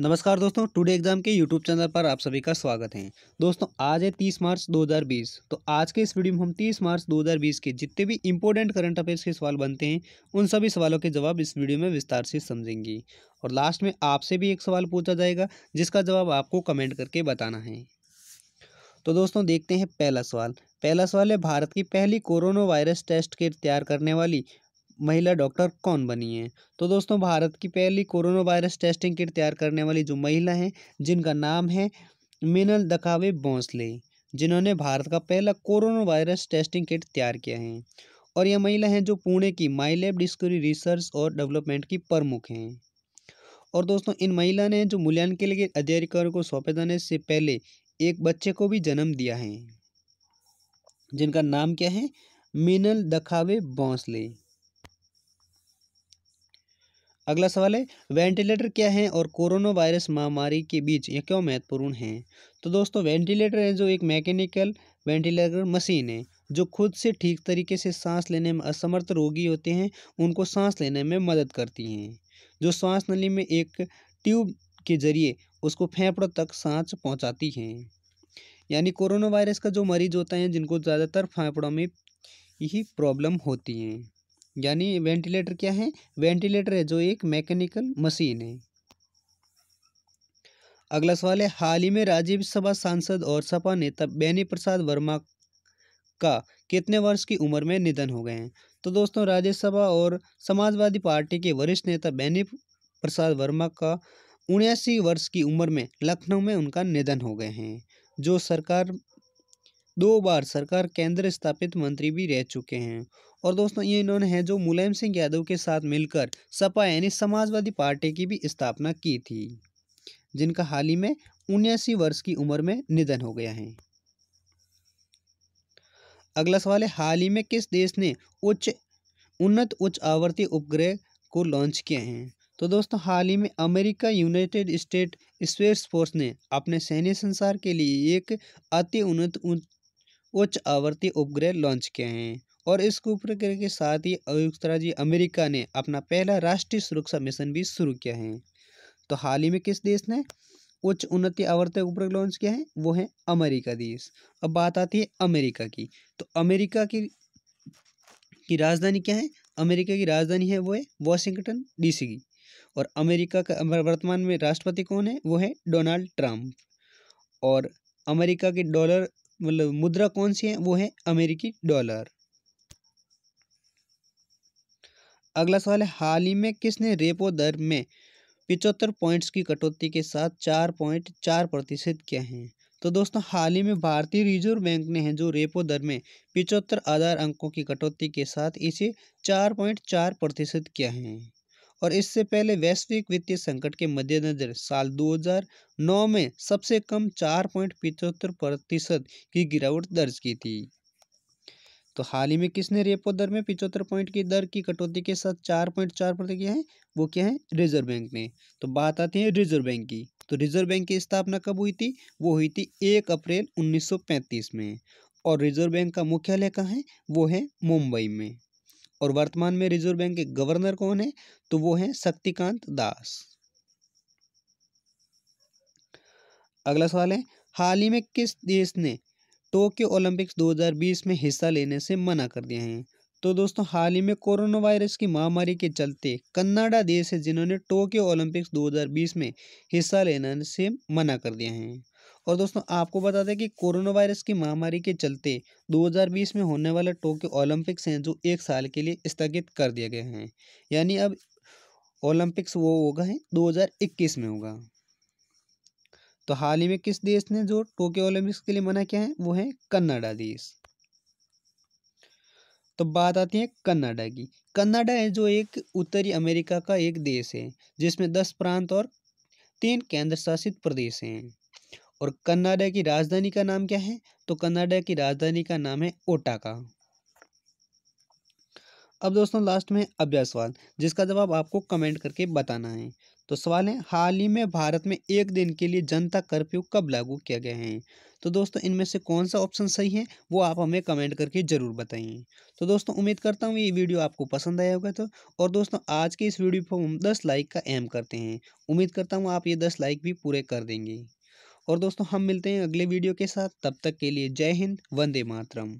नमस्कार दोस्तों today exam के यूट्यूब चैनल पर आप सभी का स्वागत है दोस्तों आज है तीस मार्च 2020 तो आज के इस वीडियो में हम तीस मार्च 2020 के जितने भी इम्पोर्टेंट करंट अफेयर्स के सवाल बनते हैं उन सभी सवालों के जवाब इस वीडियो में विस्तार से समझेंगे और लास्ट में आपसे भी एक सवाल पूछा जाएगा जिसका जवाब आपको कमेंट करके बताना है तो दोस्तों देखते हैं पहला सवाल पहला सवाल है भारत की पहली कोरोना वायरस टेस्ट किट तैयार करने वाली महिला डॉक्टर कौन बनी है तो दोस्तों भारत की पहली कोरोना वायरस टेस्टिंग किट तैयार करने वाली जो महिला हैं जिनका नाम है मिनल दकावे भोंसले जिन्होंने भारत का पहला कोरोना वायरस टेस्टिंग किट तैयार किया है और यह महिला हैं जो पुणे की माइलेब डिस्कवरी रिसर्च और डेवलपमेंट की प्रमुख हैं और दोस्तों इन महिला ने जो मूल्यांकन के लिए अधिकारियों को सौंपे जाने से पहले एक बच्चे को भी जन्म दिया है जिनका नाम क्या है मिनल दखावे भोंसले अगला सवाल है वेंटिलेटर क्या है और कोरोना वायरस महामारी के बीच ये क्यों महत्वपूर्ण है तो दोस्तों वेंटिलेटर है जो एक मैकेनिकल वेंटिलेटर मशीन है जो खुद से ठीक तरीके से सांस लेने में असमर्थ रोगी होते हैं उनको सांस लेने में मदद करती हैं जो सांस नली में एक ट्यूब के जरिए उसको फेफड़ों तक सांस पहुंचाती हैं यानी कोरोना वायरस का जो मरीज होता है जिनको ज़्यादातर फेफड़ों में यही प्रॉब्लम होती हैं यानी वेंटिलेटर क्या है वेंटिलेटर है जो एक मैकेनिकल मशीन है अगला सवाल है हाल ही में राज्यसभा सांसद और सपा नेता बेनी प्रसाद वर्मा का कितने वर्ष की उम्र में निधन हो गए हैं तो दोस्तों राज्यसभा और समाजवादी पार्टी के वरिष्ठ नेता बेनी प्रसाद वर्मा का उन्यासी वर्ष की उम्र में लखनऊ में उनका निधन हो गए हैं जो सरकार दो बार सरकार केंद्र स्थापित मंत्री भी रह चुके हैं और दोस्तों ये इन्होंने हैं जो मुलायम सिंह यादव के साथ मिलकर सपा यानी समाजवादी पार्टी की भी स्थापना की थी जिनका हाल ही में उन्यासी वर्ष की उम्र में निधन हो गया है अगला सवाल है हाल ही में किस देश ने उच्च उन्नत उच्च आवर्ती उपग्रह को लॉन्च किए हैं तो दोस्तों हाल ही में America United States Space Force ने अपने सैन्य संसार के लिए एक अति उन्नत उच्च आवर्ती उपग्रह लॉन्च किए हैं और इस कुप्रक्रिया के साथ ही अयुक्त राज्य अमेरिका ने अपना पहला राष्ट्रीय सुरक्षा मिशन भी शुरू किया है तो हाल ही में किस देश ने उच्च उन्नति आवर्तक उपग्रह लॉन्च किया है वो है अमेरिका देश अब बात आती है अमेरिका की तो अमेरिका की की राजधानी क्या है अमेरिका की राजधानी है वो है वॉशिंगटन डीसी की और अमेरिका का वर्तमान में राष्ट्रपति कौन है वो है डोनाल्ड ट्रंप और अमेरिका की डॉलर मतलब मुद्रा कौन सी है वो है अमेरिकी डॉलर अगला सवाल है हाल ही में किसने रेपो दर में पिचहत्तर पॉइंट्स की कटौती के साथ चार पॉइंट चार प्रतिशत किया है तो दोस्तों हाल ही में भारतीय रिजर्व बैंक ने है जो रेपो दर में पिचहत्तर आधार अंकों की कटौती के साथ इसे चार पॉइंट चार प्रतिशत किया है और इससे पहले वैश्विक वित्तीय संकट के मद्देनजर साल 2009 में सबसे कम चार पॉइंट पिचहत्तर प्रतिशत की गिरावट दर्ज की थी तो हाल ही में किसने रेपो दर में पिचहत्तर पॉइंट की दर की कटौती के साथ चार पॉइंट चार प्रति किया है वो क्या है रिजर्व बैंक ने तो बात आती है रिजर्व बैंक की तो रिजर्व बैंक की स्थापना कब हुई थी वो हुई थी एक अप्रैल 1935 में और रिजर्व बैंक का मुख्यालय कहाँ है वो है मुंबई में और वर्तमान में रिजर्व बैंक के गवर्नर कौन है तो वो है शक्तिकांत दास अगला सवाल है हाल ही में किस देश ने टोक्यो ओलंपिक्स 2020 में हिस्सा लेने से मना कर दिया है तो दोस्तों हाल ही में कोरोना वायरस की महामारी के चलते कन्नाडा देश है जिन्होंने टोक्यो ओलंपिक्स 2020 में हिस्सा लेने से मना कर दिया है और दोस्तों आपको बता दें कि कोरोना वायरस की महामारी के चलते 2020 में होने वाला टोक्यो ओलंपिक्स हैं जो एक साल के लिए स्थगित कर दिए गए हैं यानी अब ओलंपिक्स वो होगा दो हज़ार में होगा तो हाल ही में किस देश ने जो टोक्यो ओलंपिक्स के लिए मना किया है वो है कन्नाडा देश तो बात आती है कन्नाडा की कन्नाडा है जो एक उत्तरी अमेरिका का एक देश है जिसमें दस प्रांत और तीन केंद्र शासित प्रदेश हैं और कन्नाडा की राजधानी का नाम क्या है तो कन्नाडा की राजधानी का नाम है ओटाका अब दोस्तों लास्ट में अभ्यास सवाल जिसका जवाब आपको कमेंट करके बताना है तो सवाल है हाल ही में भारत में एक दिन के लिए जनता कर्फ्यू कब लागू किया गया है तो दोस्तों इनमें से कौन सा ऑप्शन सही है वो आप हमें कमेंट करके ज़रूर बताइए तो दोस्तों उम्मीद करता हूँ ये वीडियो आपको पसंद आया होगा तो और दोस्तों आज के इस वीडियो को हम दस लाइक का एम करते हैं उम्मीद करता हूँ आप ये दस लाइक भी पूरे कर देंगे और दोस्तों हम मिलते हैं अगले वीडियो के साथ तब तक के लिए जय हिंद वंदे मातरम